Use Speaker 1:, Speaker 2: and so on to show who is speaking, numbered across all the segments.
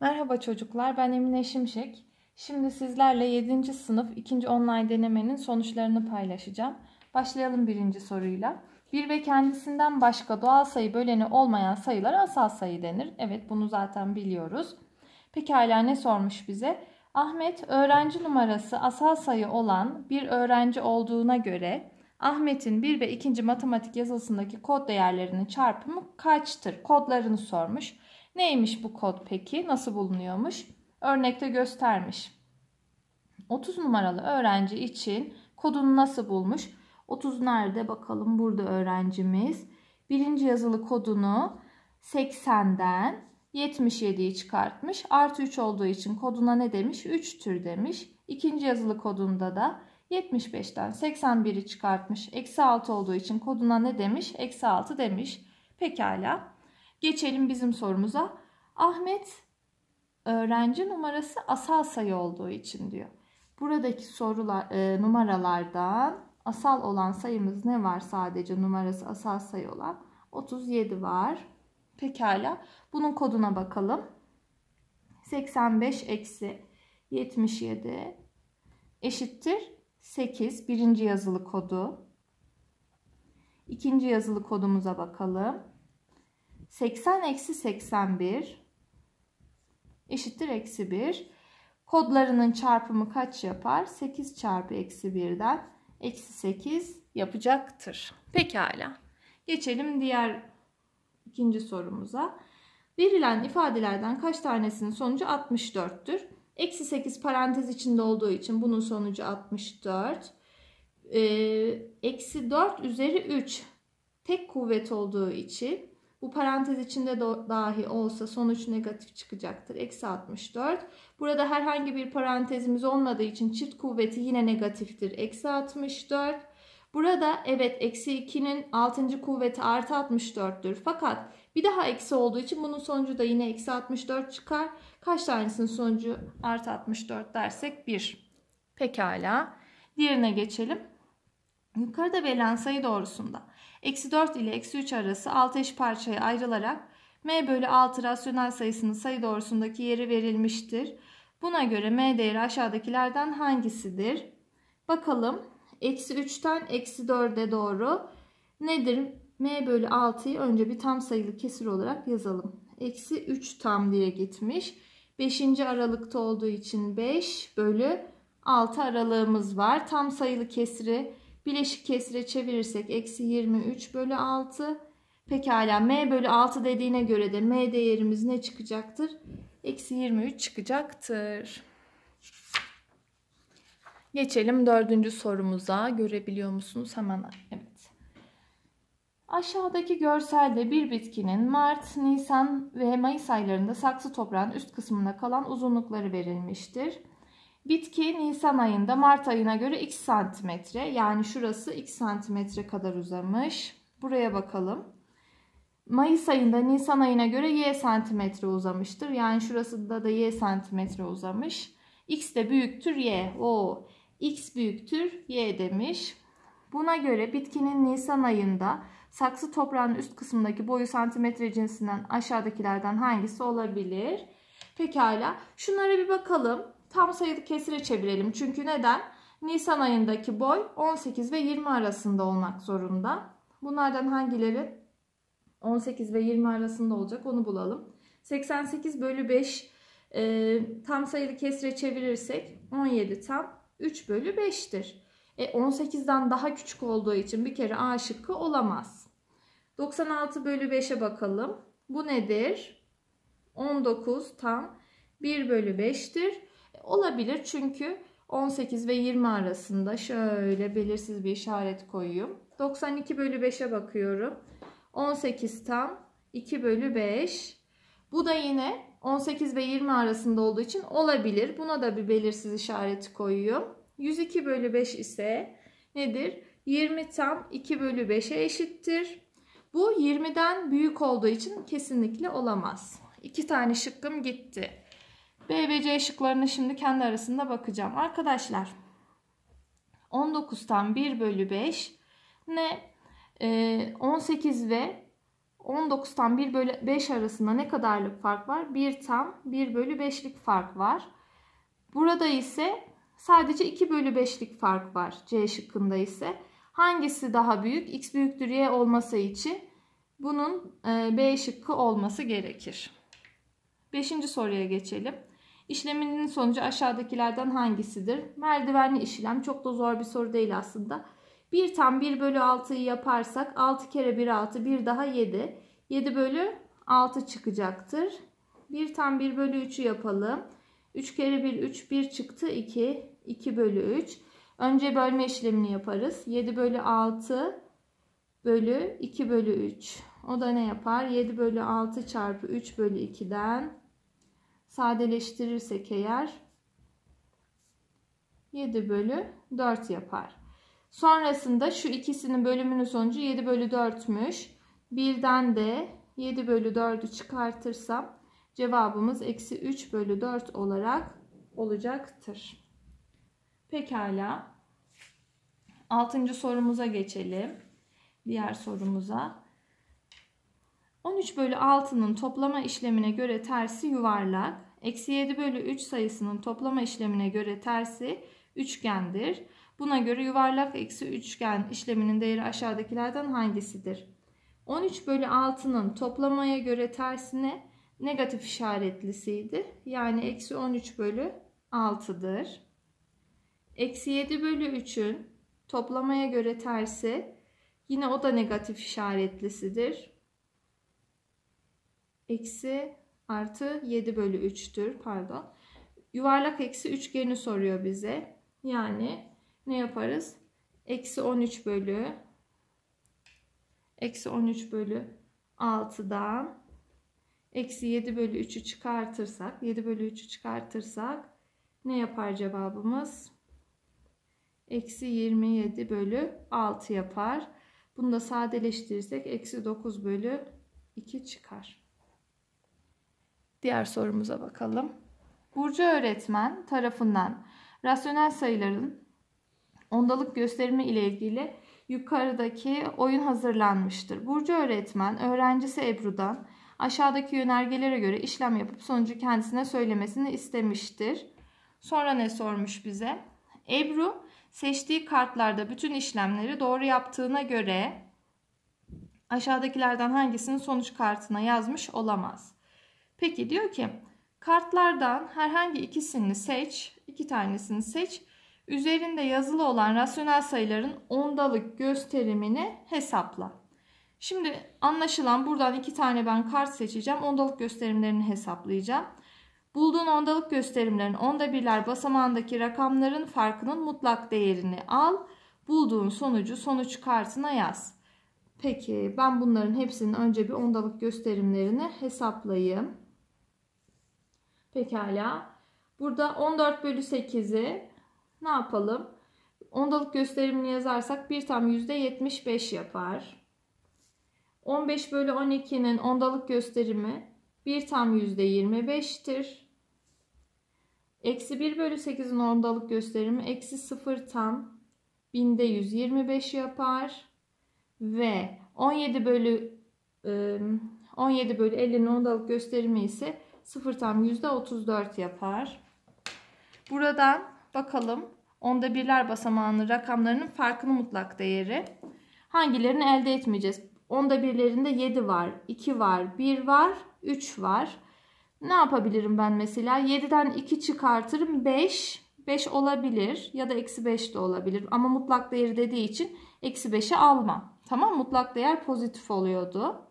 Speaker 1: Merhaba çocuklar, ben Emine Şimşek. Şimdi sizlerle 7. sınıf 2. online denemenin sonuçlarını paylaşacağım. Başlayalım birinci soruyla. 1 ve kendisinden başka doğal sayı böleni olmayan sayılar asal sayı denir. Evet bunu zaten biliyoruz. Pekala ne sormuş bize? Ahmet öğrenci numarası asal sayı olan bir öğrenci olduğuna göre Ahmet'in 1 ve 2. matematik yazısındaki kod değerlerinin çarpımı kaçtır? Kodlarını sormuş. Neymiş bu kod peki? Nasıl bulunuyormuş? Örnekte göstermiş. 30 numaralı öğrenci için kodunu nasıl bulmuş? 30 nerede? Bakalım burada öğrencimiz. Birinci yazılı kodunu 80'den 77'yi çıkartmış. Artı 3 olduğu için koduna ne demiş? 3 tür demiş. İkinci yazılı kodunda da 75'ten 81'i çıkartmış. Eksi 6 olduğu için koduna ne demiş? Eksi 6 demiş. Pekala. Geçelim bizim sorumuza. Ahmet öğrenci numarası asal sayı olduğu için diyor. Buradaki sorular e, numaralardan asal olan sayımız ne var? Sadece numarası asal sayı olan 37 var. Pekala. Bunun koduna bakalım. 85 eksi 77 eşittir 8 birinci yazılı kodu. İkinci yazılı kodumuza bakalım. 80 eksi 81 eşittir eksi 1. Kodlarının çarpımı kaç yapar? 8 çarpı eksi 1'den eksi 8 yapacaktır. Pekala. Geçelim diğer ikinci sorumuza. Verilen ifadelerden kaç tanesinin sonucu 64'tür? Eksi 8 parantez içinde olduğu için bunun sonucu 64. Ee, eksi 4 üzeri 3 tek kuvvet olduğu için bu parantez içinde dahi olsa sonuç negatif çıkacaktır. Eksi 64. Burada herhangi bir parantezimiz olmadığı için çift kuvveti yine negatiftir. Eksi 64. Burada evet eksi 2'nin 6. kuvveti artı 64'tür. Fakat bir daha eksi olduğu için bunun sonucu da yine eksi 64 çıkar. Kaç tanesinin sonucu artı 64 dersek 1. Pekala. Diğerine geçelim. Yukarıda verilen sayı doğrusunda eksi 4 ile eksi 3 arası 6 eş parçaya ayrılarak m bölü 6 rasyonel sayısının sayı doğrusundaki yeri verilmiştir. Buna göre m değeri aşağıdakilerden hangisidir? Bakalım eksi 3'ten eksi 4'e doğru nedir? m bölü 6'yı önce bir tam sayılı kesir olarak yazalım. Eksi 3 tam diye gitmiş. 5. aralıkta olduğu için 5 bölü 6 aralığımız var. Tam sayılı kesri Bileşik kesire çevirirsek eksi 23 bölü 6. Pekala m bölü 6 dediğine göre de m değerimiz ne çıkacaktır? Eksi 23 çıkacaktır. Geçelim dördüncü sorumuza. Görebiliyor musunuz? Hemen evet. Aşağıdaki görselde bir bitkinin Mart, Nisan ve Mayıs aylarında saksı toprağın üst kısmında kalan uzunlukları verilmiştir. Bitki Nisan ayında Mart ayına göre 2 santimetre yani şurası 2 santimetre kadar uzamış. Buraya bakalım. Mayıs ayında Nisan ayına göre y santimetre uzamıştır. Yani şurası da da y santimetre uzamış. X de büyüktür y. O x büyüktür y demiş. Buna göre bitkinin Nisan ayında saksı toprağın üst kısmındaki boyu santimetre cinsinden aşağıdakilerden hangisi olabilir? Pekala. Şunlara bir bakalım tam sayılı kesire çevirelim. Çünkü neden? Nisan ayındaki boy 18 ve 20 arasında olmak zorunda. Bunlardan hangileri 18 ve 20 arasında olacak onu bulalım. 88 bölü 5 e, tam sayılı kesire çevirirsek 17 tam 3 bölü 5'tir. E, 18'den daha küçük olduğu için bir kere A şıkkı olamaz. 96 bölü 5'e bakalım. Bu nedir? 19 tam 1 bölü 5'tir olabilir. Çünkü 18 ve 20 arasında şöyle belirsiz bir işaret koyayım. 92 bölü 5'e bakıyorum. 18 tam 2 bölü 5. Bu da yine 18 ve 20 arasında olduğu için olabilir. Buna da bir belirsiz işareti koyuyorum. 102 bölü 5 ise nedir? 20 tam 2 bölü 5'e eşittir. Bu 20'den büyük olduğu için kesinlikle olamaz. İki tane şıkkım gitti. B ve C şıklarını şimdi kendi arasında bakacağım. Arkadaşlar 19'tan 1 bölü 5 ne 18 e, ve 19'tan 1 bölü 5 arasında ne kadarlık fark var? 1 tam 1 bölü 5'lik fark var. Burada ise sadece 2 bölü 5'lik fark var. C şıkkında ise hangisi daha büyük? X büyüktür Y olması için bunun e, B şıkkı olması gerekir. Beşinci soruya geçelim. İşleminin sonucu aşağıdakilerden hangisidir? Merdivenli işlem çok da zor bir soru değil aslında. 1 tam 1 bölü 6'yı yaparsak 6 kere 1 6 1 daha 7. 7 bölü 6 çıkacaktır. 1 tam 1 bölü 3'ü yapalım. 3 kere 1 3 1 çıktı 2. 2 bölü 3. Önce bölme işlemini yaparız. 7 bölü 6 bölü 2 bölü 3. O da ne yapar? 7 bölü 6 çarpı 3 bölü 2'den sadeleştirirsek eğer 7 bölü 4 yapar. Sonrasında şu ikisinin bölümünün sonucu 7 bölü 4'müş. Birden de 7 bölü 4'ü çıkartırsam cevabımız eksi 3 bölü 4 olarak olacaktır. Pekala. Altıncı sorumuza geçelim. Diğer sorumuza. 13 bölü 6'nın toplama işlemine göre tersi yuvarlak eksi 7 bölü 3 sayısının toplama işlemine göre tersi üçgendir. Buna göre yuvarlak eksi üçgen işleminin değeri aşağıdakilerden hangisidir? 13 bölü 6'nın toplamaya göre tersine negatif işaretlisiydi. Yani eksi 13 bölü 6'dır. Eksi 7 bölü 3'ün toplamaya göre tersi yine o da negatif işaretlisidir. Eksi artı 7 bölü 3'tür pardon. Yuvarlak eksi üçgeni soruyor bize. Yani ne yaparız? Eksi 13 bölü eksi 13 bölü 6'dan eksi 7 bölü 3'ü çıkartırsak 7 bölü 3'ü çıkartırsak ne yapar cevabımız? Eksi 27 bölü 6 yapar. Bunu da sadeleştirirsek eksi 9 bölü 2 çıkar. Diğer sorumuza bakalım. Burcu öğretmen tarafından rasyonel sayıların ondalık gösterimi ile ilgili yukarıdaki oyun hazırlanmıştır. Burcu öğretmen öğrencisi Ebru'dan aşağıdaki yönergelere göre işlem yapıp sonucu kendisine söylemesini istemiştir. Sonra ne sormuş bize? Ebru seçtiği kartlarda bütün işlemleri doğru yaptığına göre aşağıdakilerden hangisini sonuç kartına yazmış olamaz? Peki diyor ki kartlardan herhangi ikisini seç, iki tanesini seç. Üzerinde yazılı olan rasyonel sayıların ondalık gösterimini hesapla. Şimdi anlaşılan buradan iki tane ben kart seçeceğim. Ondalık gösterimlerini hesaplayacağım. Bulduğun ondalık gösterimlerin onda birler basamağındaki rakamların farkının mutlak değerini al. Bulduğun sonucu sonuç kartına yaz. Peki ben bunların hepsinin önce bir ondalık gösterimlerini hesaplayayım. Pekala. Burada 14 bölü 8'i ne yapalım? Ondalık gösterimini yazarsak 1 tam %75 yapar. 15 bölü 12'nin ondalık gösterimi 1 tam %25'tir. Eksi 1 bölü 8'in ondalık gösterimi eksi 0 tam binde 125 yapar. Ve 17 bölü 17 ıı, bölü 50'nin ondalık gösterimi ise 0 tam %34 yapar. Buradan bakalım onda birler basamağının rakamlarının farkını mutlak değeri. Hangilerini elde etmeyeceğiz? Onda birlerinde 7 var, 2 var, 1 var, 3 var. Ne yapabilirim ben mesela? 7'den 2 çıkartırım 5. 5 olabilir ya da eksi 5 de olabilir. Ama mutlak değeri dediği için eksi 5'i almam. Tamam mutlak değer pozitif oluyordu.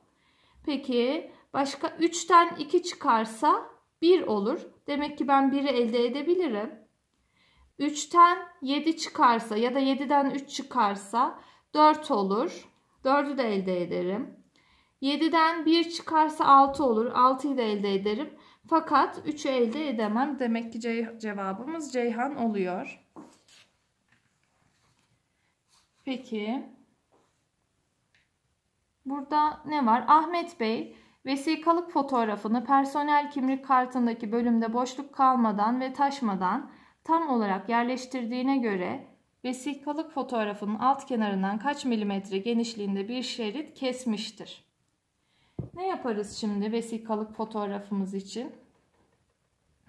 Speaker 1: Peki Başka 3'ten 2 çıkarsa 1 olur. Demek ki ben 1'i elde edebilirim. 3'ten 7 çıkarsa ya da 7'den 3 çıkarsa 4 olur. 4'ü de elde ederim. 7'den 1 çıkarsa 6 olur. 6'yı da elde ederim. Fakat 3'ü elde edemem. Demek ki cevabımız Ceyhan oluyor. Peki. Burada ne var? Ahmet Bey Vesikalık fotoğrafını personel kimlik kartındaki bölümde boşluk kalmadan ve taşmadan tam olarak yerleştirdiğine göre vesikalık fotoğrafının alt kenarından kaç milimetre genişliğinde bir şerit kesmiştir. Ne yaparız şimdi vesikalık fotoğrafımız için?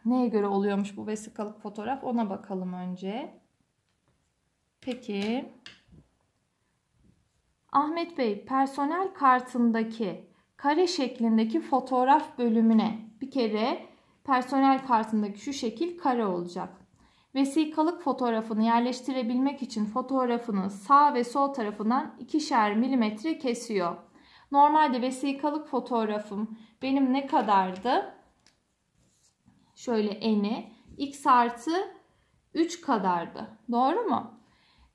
Speaker 1: Neye göre oluyormuş bu vesikalık fotoğraf ona bakalım önce. Peki. Ahmet Bey personel kartındaki kare şeklindeki fotoğraf bölümüne bir kere personel kartındaki şu şekil kare olacak. Vesikalık fotoğrafını yerleştirebilmek için fotoğrafını sağ ve sol tarafından ikişer milimetre kesiyor. Normalde vesikalık fotoğrafım benim ne kadardı? Şöyle eni x artı 3 kadardı. Doğru mu?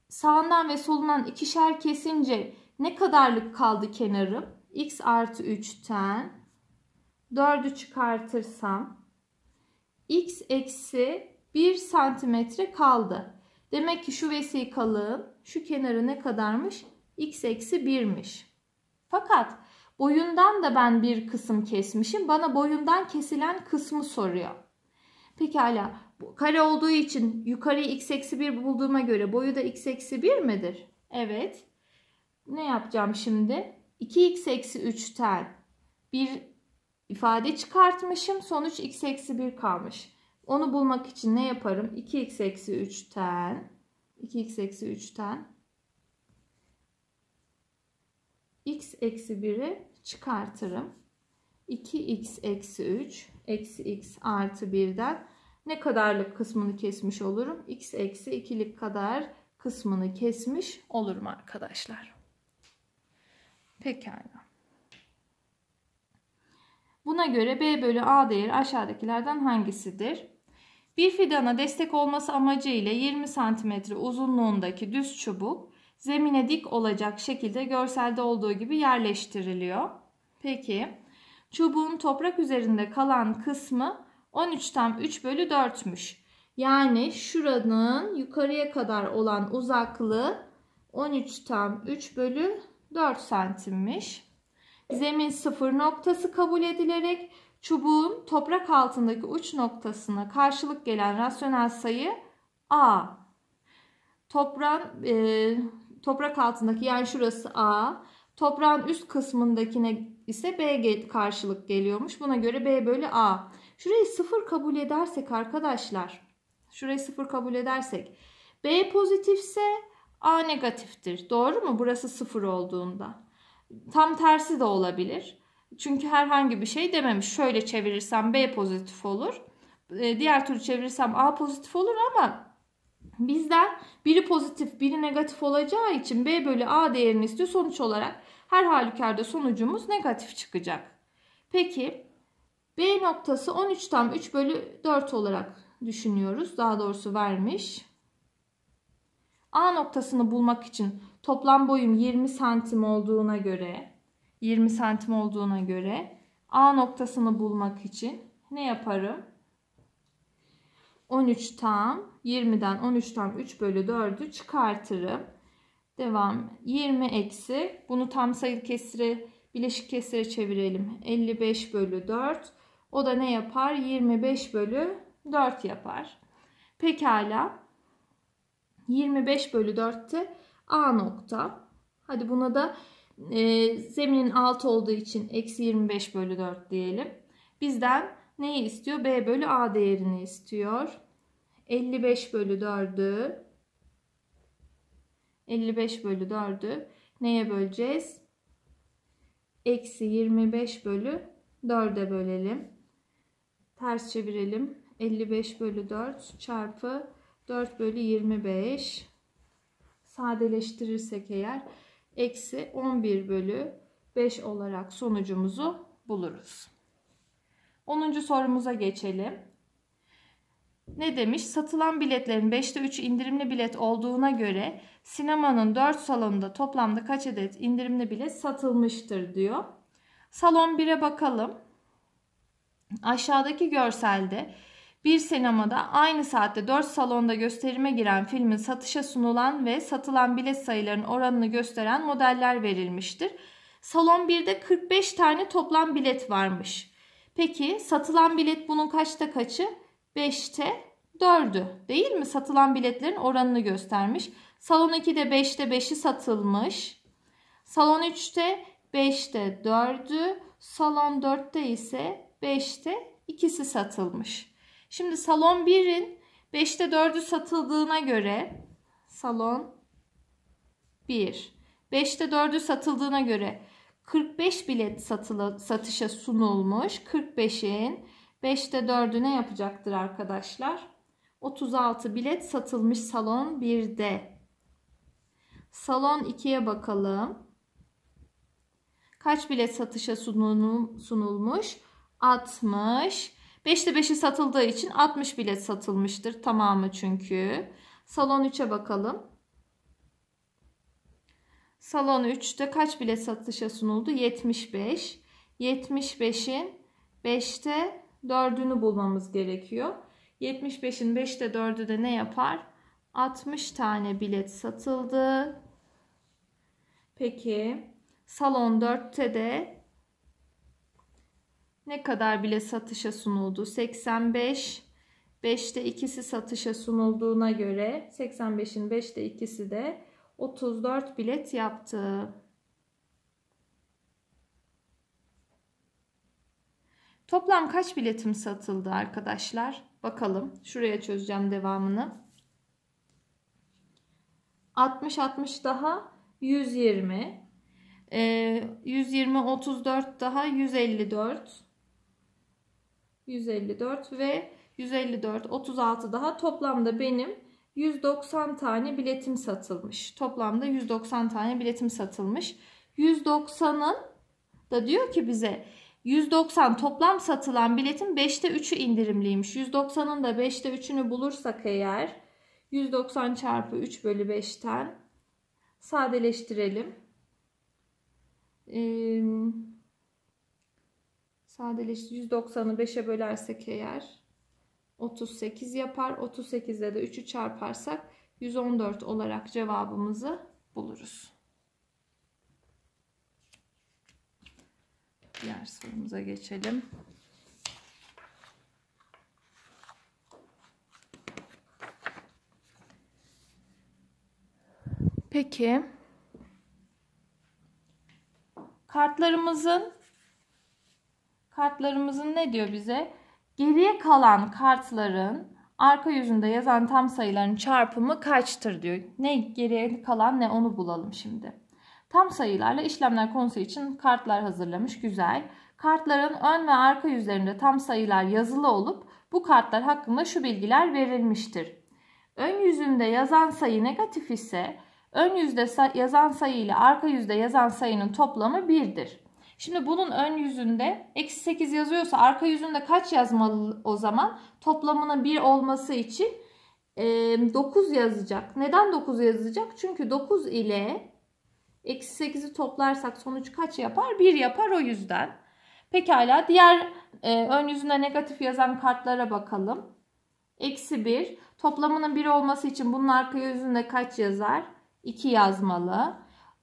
Speaker 1: Sağından ve solundan ikişer kesince ne kadarlık kaldı kenarım? x artı 3'ten 4'ü çıkartırsam x eksi 1 santimetre kaldı. Demek ki şu vesikalığın şu kenarı ne kadarmış? x eksi 1'miş. Fakat boyundan da ben bir kısım kesmişim. Bana boyundan kesilen kısmı soruyor. Pekala kare olduğu için yukarıyı x eksi 1 bulduğuma göre boyu da x eksi 1 midir? Evet. Ne yapacağım şimdi? 2x eksi 3'ten bir ifade çıkartmışım. Sonuç x eksi 1 kalmış. Onu bulmak için ne yaparım? 2x eksi 3'ten 2x eksi 3'ten x eksi 1'i çıkartırım. 2x eksi 3 eksi x artı 1'den ne kadarlık kısmını kesmiş olurum? x eksi 2'lik kadar kısmını kesmiş olurum arkadaşlar. Pekala. Buna göre B bölü A değeri aşağıdakilerden hangisidir? Bir fidana destek olması amacı ile 20 cm uzunluğundaki düz çubuk zemine dik olacak şekilde görselde olduğu gibi yerleştiriliyor. Peki çubuğun toprak üzerinde kalan kısmı 13 tam 3 bölü 4'müş. Yani şuranın yukarıya kadar olan uzaklığı 13 tam 3 bölü 4 santimmiş. Zemin sıfır noktası kabul edilerek çubuğun toprak altındaki uç noktasına karşılık gelen rasyonel sayı A. Toprağın, e, toprak altındaki yani şurası A. Toprağın üst kısmındakine ise B karşılık geliyormuş. Buna göre B bölü A. Şurayı sıfır kabul edersek arkadaşlar. Şurayı sıfır kabul edersek. B pozitifse A negatiftir. Doğru mu? Burası sıfır olduğunda. Tam tersi de olabilir. Çünkü herhangi bir şey dememiş. Şöyle çevirirsem B pozitif olur. E, diğer türlü çevirirsem A pozitif olur ama bizden biri pozitif biri negatif olacağı için B bölü A değerini istiyor. Sonuç olarak her halükarda sonucumuz negatif çıkacak. Peki B noktası 13 tam 3 bölü 4 olarak düşünüyoruz. Daha doğrusu vermiş. A noktasını bulmak için toplam boyum 20 santim olduğuna göre 20 santim olduğuna göre A noktasını bulmak için ne yaparım? 13 tam 20'den 13 tam 3 bölü 4'ü çıkartırım. Devam 20 eksi bunu tam sayı kesire bileşik kesire çevirelim. 55 bölü 4 o da ne yapar? 25 bölü 4 yapar. Pekala 25 bölü 4'te A nokta. Hadi buna da e, zeminin altı olduğu için eksi 25 bölü 4 diyelim. Bizden neyi istiyor? B bölü A değerini istiyor. 55 bölü 4'ü 55 bölü 4'ü neye böleceğiz? Eksi 25 bölü 4'e bölelim. Ters çevirelim. 55 bölü 4 çarpı 4 bölü 25 sadeleştirirsek eğer eksi 11 bölü 5 olarak sonucumuzu buluruz. 10. sorumuza geçelim. Ne demiş? Satılan biletlerin 5'te 3 indirimli bilet olduğuna göre sinemanın 4 salonunda toplamda kaç adet indirimli bilet satılmıştır diyor. Salon 1'e bakalım. Aşağıdaki görselde bir sinemada aynı saatte 4 salonda gösterime giren filmin satışa sunulan ve satılan bilet sayılarının oranını gösteren modeller verilmiştir. Salon 1'de 45 tane toplam bilet varmış. Peki satılan bilet bunun kaçta kaçı? 5'te 4'ü değil mi? Satılan biletlerin oranını göstermiş. Salon 2'de 5'te 5'i satılmış. Salon 3'te 5'te 4'ü. Salon 4'te ise 5'te ikisi satılmış. Şimdi salon 1'in 5'te 4'ü satıldığına göre salon 1. 5'te 4'ü satıldığına göre 45 bilet satılı, satışa sunulmuş. 45'in 5'te 4'ü ne yapacaktır arkadaşlar? 36 bilet satılmış salon 1'de. Salon 2'ye bakalım. Kaç bilet satışa sunulmuş? 60. 5'te 5'i satıldığı için 60 bilet satılmıştır tamamı çünkü. Salon 3'e bakalım. Salon 3'te kaç bilet satışa sunuldu? 75. 75'in 5'te 4'ünü bulmamız gerekiyor. 75'in 5'te 4'ü de ne yapar? 60 tane bilet satıldı. Peki salon 4'te de ne kadar bile satışa sunuldu? 85 5'te ikisi satışa sunulduğuna göre 85'in 5'te ikisi de 34 bilet yaptı. Toplam kaç biletim satıldı arkadaşlar? Bakalım. Şuraya çözeceğim devamını. 60 60 daha 120. 120 34 daha 154. 154 ve 154 36 daha toplamda benim 190 tane biletim satılmış. Toplamda 190 tane biletim satılmış. 190'ın da diyor ki bize 190 toplam satılan biletin 5'te 3'ü indirimliymiş. 190'ın da 5'te 3'ünü bulursak eğer 190 çarpı 3 bölü 5'ten sadeleştirelim. Ee, sadeleşti. 190'ı 5'e bölersek eğer 38 yapar. 38'de de 3'ü çarparsak 114 olarak cevabımızı buluruz. Diğer sorumuza geçelim. Peki. Kartlarımızın kartlarımızın ne diyor bize? Geriye kalan kartların arka yüzünde yazan tam sayıların çarpımı kaçtır diyor. Ne geriye kalan ne onu bulalım şimdi. Tam sayılarla işlemler konusu için kartlar hazırlamış. Güzel. Kartların ön ve arka yüzlerinde tam sayılar yazılı olup bu kartlar hakkında şu bilgiler verilmiştir. Ön yüzünde yazan sayı negatif ise ön yüzde yazan sayı ile arka yüzde yazan sayının toplamı 1'dir. Şimdi bunun ön yüzünde eksi 8 yazıyorsa arka yüzünde kaç yazmalı o zaman? Toplamının 1 olması için e, 9 yazacak. Neden 9 yazacak? Çünkü 9 ile eksi 8'i toplarsak sonuç kaç yapar? 1 yapar o yüzden. Pekala diğer e, ön yüzünde negatif yazan kartlara bakalım. Eksi 1. Toplamının 1 olması için bunun arka yüzünde kaç yazar? 2 yazmalı.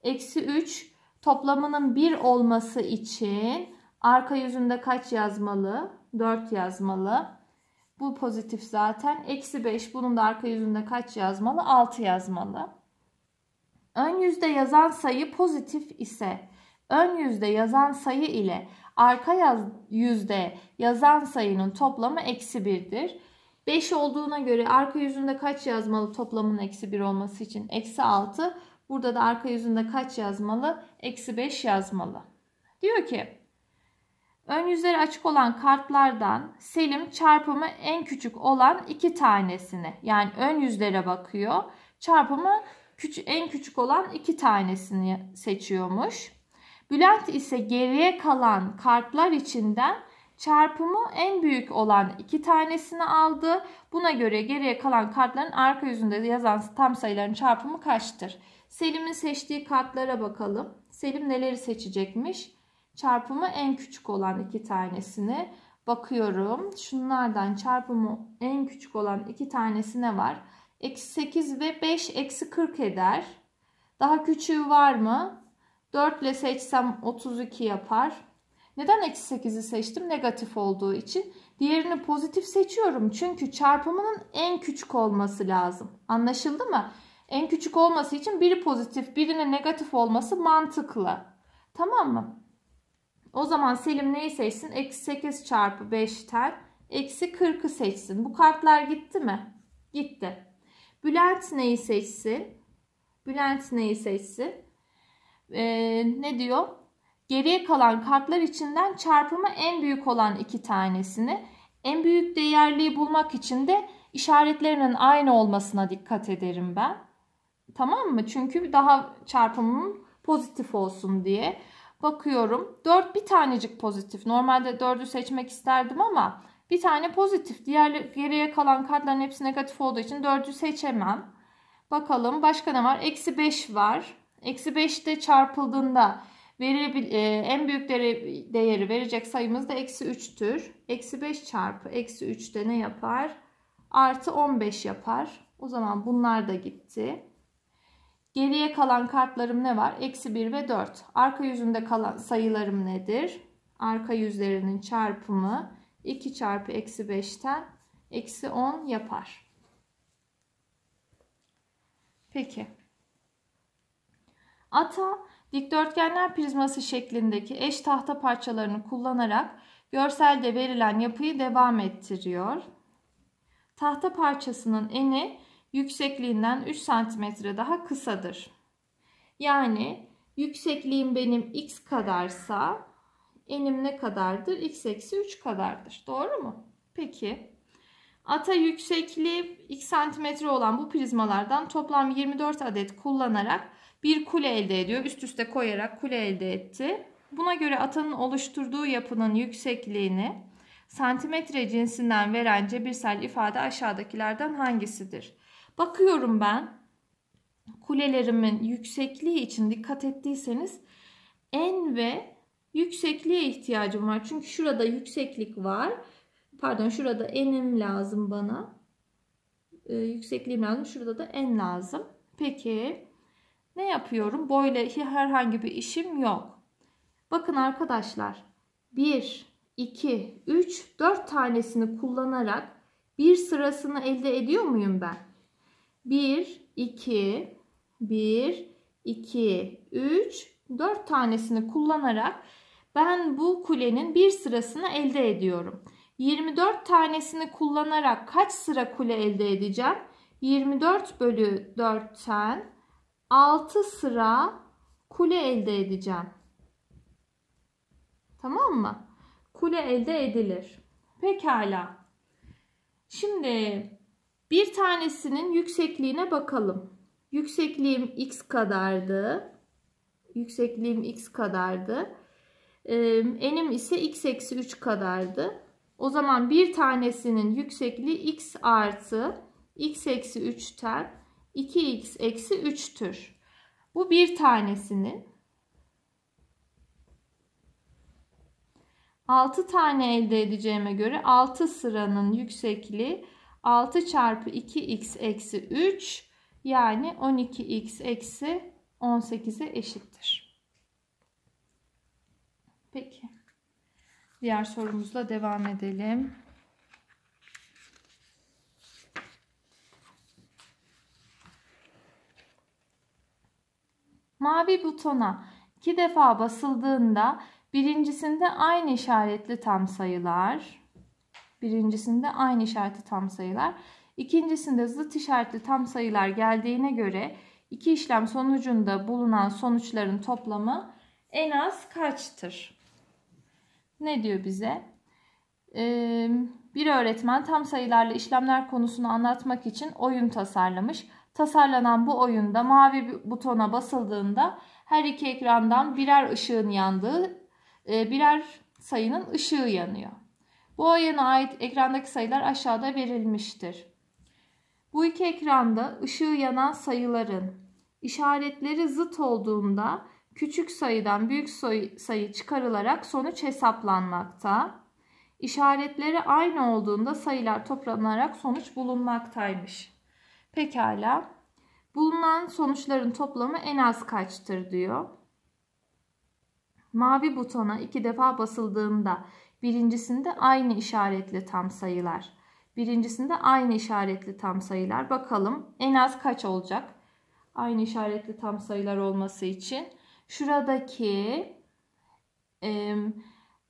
Speaker 1: Eksi 3 Toplamının 1 olması için arka yüzünde kaç yazmalı? 4 yazmalı. Bu pozitif zaten. Eksi 5 bunun da arka yüzünde kaç yazmalı? 6 yazmalı. Ön yüzde yazan sayı pozitif ise ön yüzde yazan sayı ile arka yaz, yüzde yazan sayının toplamı eksi 1'dir. 5 olduğuna göre arka yüzünde kaç yazmalı toplamın eksi 1 olması için? Eksi 6. Burada da arka yüzünde kaç yazmalı? Eksi 5 yazmalı. Diyor ki ön yüzleri açık olan kartlardan Selim çarpımı en küçük olan iki tanesini yani ön yüzlere bakıyor. Çarpımı küçük, en küçük olan iki tanesini seçiyormuş. Bülent ise geriye kalan kartlar içinden çarpımı en büyük olan iki tanesini aldı. Buna göre geriye kalan kartların arka yüzünde yazan tam sayıların çarpımı kaçtır? Selim'in seçtiği kartlara bakalım. Selim neleri seçecekmiş? Çarpımı en küçük olan iki tanesini. Bakıyorum. Şunlardan çarpımı en küçük olan iki tanesine var. Eksi 8 ve 5 eksi 40 eder. Daha küçüğü var mı? 4 ile seçsem 32 yapar. Neden eksi 8'i seçtim? Negatif olduğu için. Diğerini pozitif seçiyorum. Çünkü çarpımının en küçük olması lazım. Anlaşıldı mı? en küçük olması için biri pozitif birine negatif olması mantıklı. Tamam mı? O zaman Selim neyi seçsin? Eksi 8 çarpı 5'ten eksi 40'ı seçsin. Bu kartlar gitti mi? Gitti. Bülent neyi seçsin? Bülent neyi seçsin? Ee, ne diyor? Geriye kalan kartlar içinden çarpımı en büyük olan iki tanesini en büyük değerliği bulmak için de işaretlerinin aynı olmasına dikkat ederim ben. Tamam mı? Çünkü daha çarpımım pozitif olsun diye. Bakıyorum 4 bir tanecik pozitif. Normalde 4'ü seçmek isterdim ama bir tane pozitif. Diğer geriye kalan kartların hepsi negatif olduğu için 4'ü seçemem. Bakalım başka ne var? Eksi 5 var. Eksi 5 de çarpıldığında e, en büyük değeri, değeri verecek sayımız da eksi 3'tür. Eksi 5 çarpı eksi 3 de ne yapar? Artı 15 yapar. O zaman bunlar da gitti. Geriye kalan kartlarım ne var? Eksi 1 ve 4. Arka yüzünde kalan sayılarım nedir? Arka yüzlerinin çarpımı 2 çarpı eksi 5'ten eksi 10 yapar. Peki. Ata dikdörtgenler prizması şeklindeki eş tahta parçalarını kullanarak görselde verilen yapıyı devam ettiriyor. Tahta parçasının eni yüksekliğinden 3 cm daha kısadır. Yani yüksekliğim benim x kadarsa enim ne kadardır? x eksi 3 kadardır. Doğru mu? Peki. Ata yüksekliği x santimetre olan bu prizmalardan toplam 24 adet kullanarak bir kule elde ediyor. Üst üste koyarak kule elde etti. Buna göre atanın oluşturduğu yapının yüksekliğini santimetre cinsinden veren cebirsel ifade aşağıdakilerden hangisidir? Bakıyorum ben kulelerimin yüksekliği için dikkat ettiyseniz en ve yüksekliğe ihtiyacım var. Çünkü şurada yükseklik var. Pardon şurada enim lazım bana. Ee, yüksekliğim lazım. Şurada da en lazım. Peki ne yapıyorum? Boyla herhangi bir işim yok. Bakın arkadaşlar 1, 2, 3, 4 tanesini kullanarak bir sırasını elde ediyor muyum ben? 1, 2, 1, 2, 3, 4 tanesini kullanarak ben bu kulenin bir sırasını elde ediyorum. 24 tanesini kullanarak kaç sıra kule elde edeceğim? 24 bölü 4'ten 6 sıra kule elde edeceğim. Tamam mı? Kule elde edilir. Pekala. Şimdi bir tanesinin yüksekliğine bakalım. Yüksekliğim x kadardı. Yüksekliğim x kadardı. enim ee, ise x eksi 3 kadardı. O zaman bir tanesinin yüksekliği x artı x eksi 3'ten 2x eksi 3'tür. Bu bir tanesini. 6 tane elde edeceğime göre 6 sıranın yüksekliği 6 çarpı 2x eksi 3 yani 12x eksi 18'e eşittir. Peki. Diğer sorumuzla devam edelim. Mavi butona iki defa basıldığında birincisinde aynı işaretli tam sayılar, Birincisinde aynı işaretli tam sayılar. İkincisinde zıt işaretli tam sayılar geldiğine göre iki işlem sonucunda bulunan sonuçların toplamı en az kaçtır? Ne diyor bize? Ee, bir öğretmen tam sayılarla işlemler konusunu anlatmak için oyun tasarlamış. Tasarlanan bu oyunda mavi butona basıldığında her iki ekrandan birer ışığın yandığı birer sayının ışığı yanıyor. Bu ayına ait ekrandaki sayılar aşağıda verilmiştir. Bu iki ekranda ışığı yanan sayıların işaretleri zıt olduğunda küçük sayıdan büyük sayı çıkarılarak sonuç hesaplanmakta. İşaretleri aynı olduğunda sayılar toplanarak sonuç bulunmaktaymış. Pekala. Bulunan sonuçların toplamı en az kaçtır diyor. Mavi butona iki defa basıldığında Birincisinde aynı işaretli tam sayılar. Birincisinde aynı işaretli tam sayılar. Bakalım en az kaç olacak? Aynı işaretli tam sayılar olması için. Şuradaki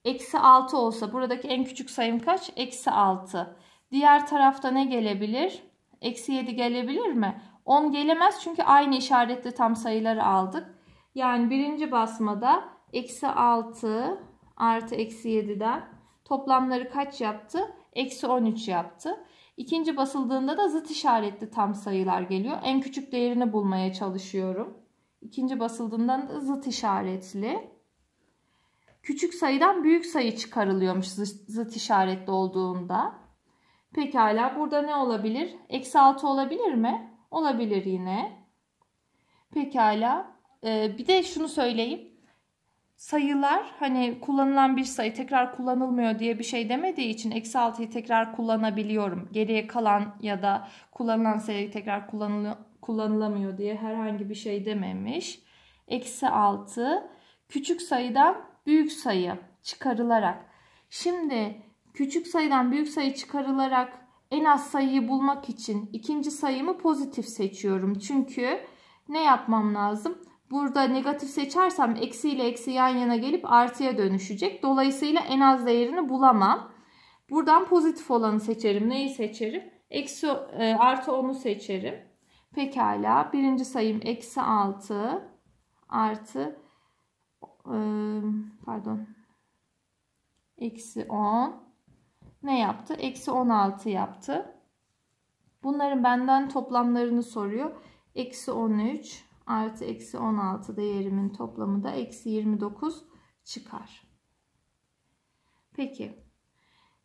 Speaker 1: eksi 6 olsa buradaki en küçük sayım kaç? Eksi 6. Diğer tarafta ne gelebilir? Eksi 7 gelebilir mi? 10 gelemez çünkü aynı işaretli tam sayıları aldık. Yani birinci basmada eksi 6 artı eksi 7'den. Toplamları kaç yaptı? Eksi 13 yaptı. İkinci basıldığında da zıt işaretli tam sayılar geliyor. En küçük değerini bulmaya çalışıyorum. İkinci basıldığından da zıt işaretli. Küçük sayıdan büyük sayı çıkarılıyormuş zıt işaretli olduğunda. Pekala burada ne olabilir? Eksi 6 olabilir mi? Olabilir yine. Pekala. Ee, bir de şunu söyleyeyim sayılar hani kullanılan bir sayı tekrar kullanılmıyor diye bir şey demediği için eksi 6'yı tekrar kullanabiliyorum. Geriye kalan ya da kullanılan sayı tekrar kullanıl kullanılamıyor diye herhangi bir şey dememiş. Eksi 6 küçük sayıdan büyük sayı çıkarılarak. Şimdi küçük sayıdan büyük sayı çıkarılarak en az sayıyı bulmak için ikinci sayımı pozitif seçiyorum. Çünkü ne yapmam lazım? Burada negatif seçersem eksiyle eksi yan yana gelip artıya dönüşecek. Dolayısıyla en az değerini bulamam. Buradan pozitif olanı seçerim. Neyi seçerim? Eksi, e, artı 10'u seçerim. Pekala. Birinci sayım eksi 6 artı e, pardon eksi 10 ne yaptı? Eksi 16 yaptı. Bunların benden toplamlarını soruyor. Eksi 13 artı eksi 16 değerimin toplamı da eksi 29 çıkar. Peki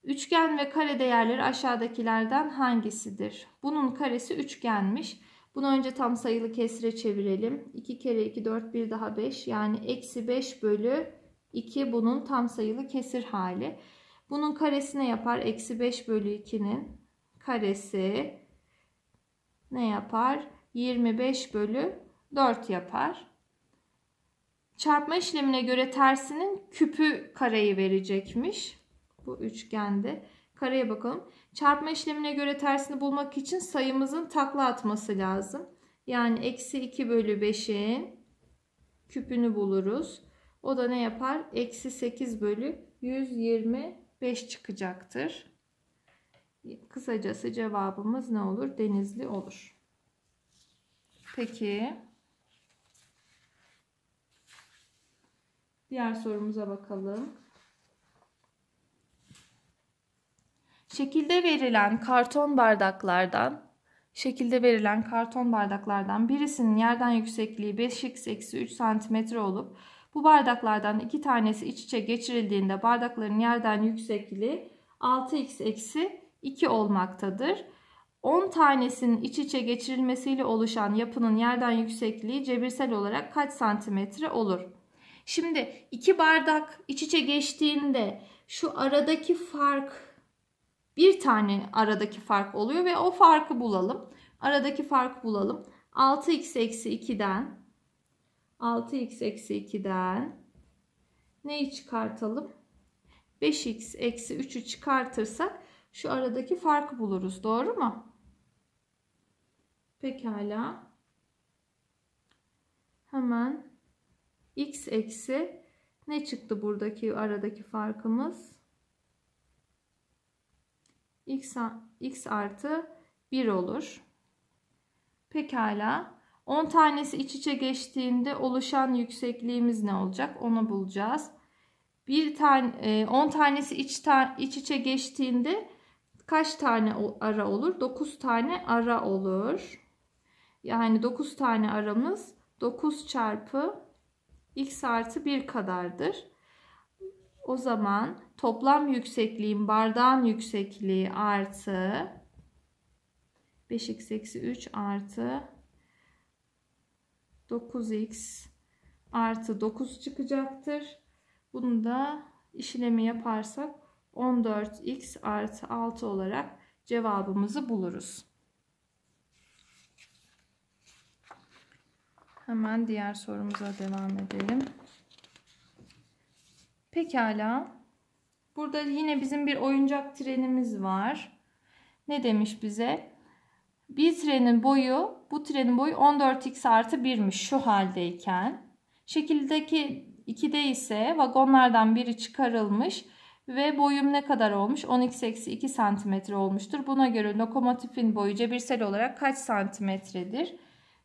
Speaker 1: üçgen ve kare değerleri aşağıdakilerden hangisidir? Bunun karesi üçgenmiş. Bunu önce tam sayılı kesre çevirelim. 2 kere 2 4 1 daha 5 yani eksi 5 bölü 2 bunun tam sayılı kesir hali. Bunun karesi ne yapar? Eksi 5 bölü 2'nin karesi ne yapar? 25 bölü 4 yapar. Çarpma işlemine göre tersinin küpü kareyi verecekmiş. Bu üçgende. Kareye bakalım. Çarpma işlemine göre tersini bulmak için sayımızın takla atması lazım. Yani eksi 2 bölü 5'in küpünü buluruz. O da ne yapar? Eksi 8 bölü 125 çıkacaktır. Kısacası cevabımız ne olur? Denizli olur. Peki. Diğer sorumuza bakalım. Şekilde verilen karton bardaklardan şekilde verilen karton bardaklardan birisinin yerden yüksekliği 5x-3 cm olup bu bardaklardan iki tanesi iç içe geçirildiğinde bardakların yerden yüksekliği 6x-2 olmaktadır. 10 tanesinin iç içe geçirilmesiyle oluşan yapının yerden yüksekliği cebirsel olarak kaç santimetre olur? Şimdi iki bardak iç içe geçtiğinde şu aradaki fark bir tane aradaki fark oluyor ve o farkı bulalım. Aradaki farkı bulalım. 6x eksi 2'den 6x eksi 2'den neyi çıkartalım? 5x eksi 3'ü çıkartırsak şu aradaki farkı buluruz. Doğru mu? Pekala. Hemen x eksi ne çıktı buradaki aradaki farkımız? x, x artı 1 olur. Pekala. 10 tanesi iç içe geçtiğinde oluşan yüksekliğimiz ne olacak? Onu bulacağız. Bir tane 10 tanesi iç iç içe geçtiğinde kaç tane ara olur? 9 tane ara olur. Yani 9 tane aramız 9 çarpı x artı 1 kadardır. O zaman toplam yüksekliğin bardağın yüksekliği artı 5x eksi 3 artı 9x artı 9 çıkacaktır. Bunu da işlemi yaparsak 14x artı 6 olarak cevabımızı buluruz. Hemen diğer sorumuza devam edelim. Pekala. Burada yine bizim bir oyuncak trenimiz var. Ne demiş bize? Bir trenin boyu, bu trenin boyu 14x artı 1'miş şu haldeyken. Şekildeki 2'de ise vagonlardan biri çıkarılmış ve boyum ne kadar olmuş? 12 x eksi 2 santimetre olmuştur. Buna göre lokomotifin boyu cebirsel olarak kaç santimetredir?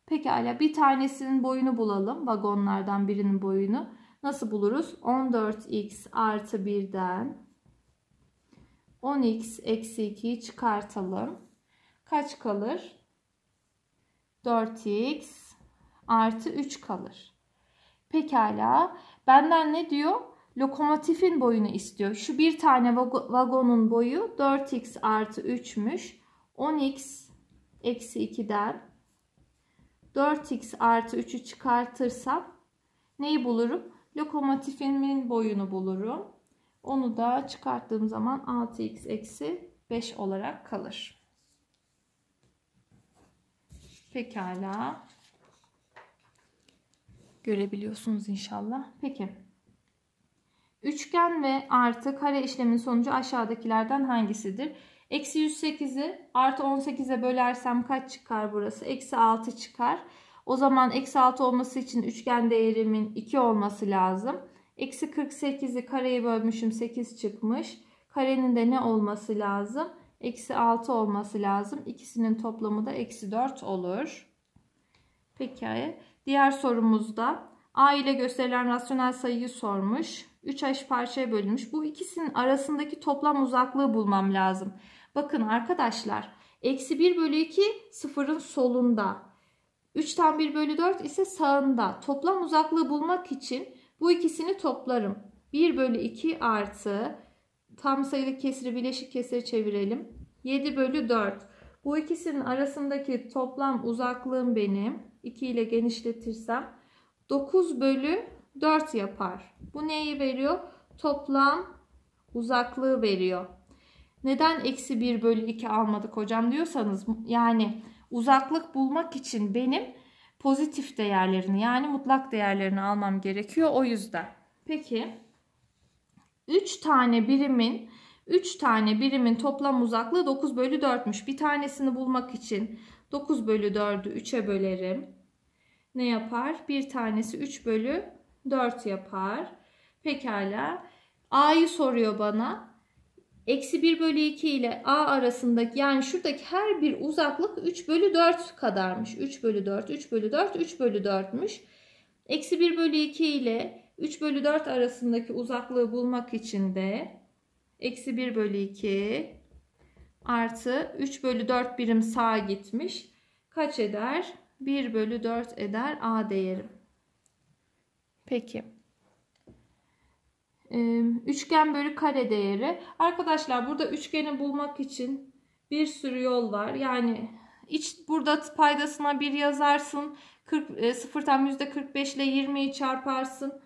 Speaker 1: Pekala bir tanesinin boyunu bulalım. Vagonlardan birinin boyunu. Nasıl buluruz? 14x artı 1'den 10x eksi 2'yi çıkartalım. Kaç kalır? 4x artı 3 kalır. Pekala. Benden ne diyor? Lokomotifin boyunu istiyor. Şu bir tane vagonun boyu 4x artı 3'müş. 10x eksi 2'den 4x artı 3'ü çıkartırsam neyi bulurum? Lokomotifimin boyunu bulurum. Onu da çıkarttığım zaman 6x eksi 5 olarak kalır. Pekala. Görebiliyorsunuz inşallah. Peki. Üçgen ve artı kare işlemin sonucu aşağıdakilerden hangisidir? Eksi 108'i artı 18'e bölersem kaç çıkar burası? Eksi 6 çıkar. O zaman eksi 6 olması için üçgen değerimin 2 olması lazım. Eksi 48'i kareye bölmüşüm 8 çıkmış. Karenin de ne olması lazım? Eksi 6 olması lazım. İkisinin toplamı da eksi 4 olur. Peki. Diğer sorumuzda A ile gösterilen rasyonel sayıyı sormuş. 3 eş parçaya bölünmüş. Bu ikisinin arasındaki toplam uzaklığı bulmam lazım. Bakın arkadaşlar eksi 1 bölü 2 sıfırın solunda. 3'ten 1 bölü 4 ise sağında. Toplam uzaklığı bulmak için bu ikisini toplarım. 1 bölü 2 artı tam sayılı kesiri bileşik kesire çevirelim. 7 bölü 4. Bu ikisinin arasındaki toplam uzaklığım benim. 2 ile genişletirsem 9 bölü 4 yapar. Bu neyi veriyor? Toplam uzaklığı veriyor. Neden eksi 1 bölü 2 almadık hocam diyorsanız yani uzaklık bulmak için benim pozitif değerlerini yani mutlak değerlerini almam gerekiyor o yüzden. Peki 3 tane birimin 3 tane birimin toplam uzaklığı 9 bölü 4'müş. Bir tanesini bulmak için 9 bölü 4'ü 3'e bölerim. Ne yapar? Bir tanesi 3 bölü 4 yapar. Pekala. A'yı soruyor bana. Eksi 1 bölü 2 ile A arasındaki yani şuradaki her bir uzaklık 3 bölü 4 kadarmış. 3 bölü 4, 3 bölü 4, 3 bölü 4'müş. Eksi 1 bölü 2 ile 3 bölü 4 arasındaki uzaklığı bulmak için de eksi 1 bölü 2 artı 3 bölü 4 birim sağa gitmiş. Kaç eder? 1 bölü 4 eder A değerim. Peki üçgen bölü kare değeri. Arkadaşlar burada üçgeni bulmak için bir sürü yol var. Yani iç burada paydasına bir yazarsın. 40, e, 0'tan %45 ile 20'yi çarparsın.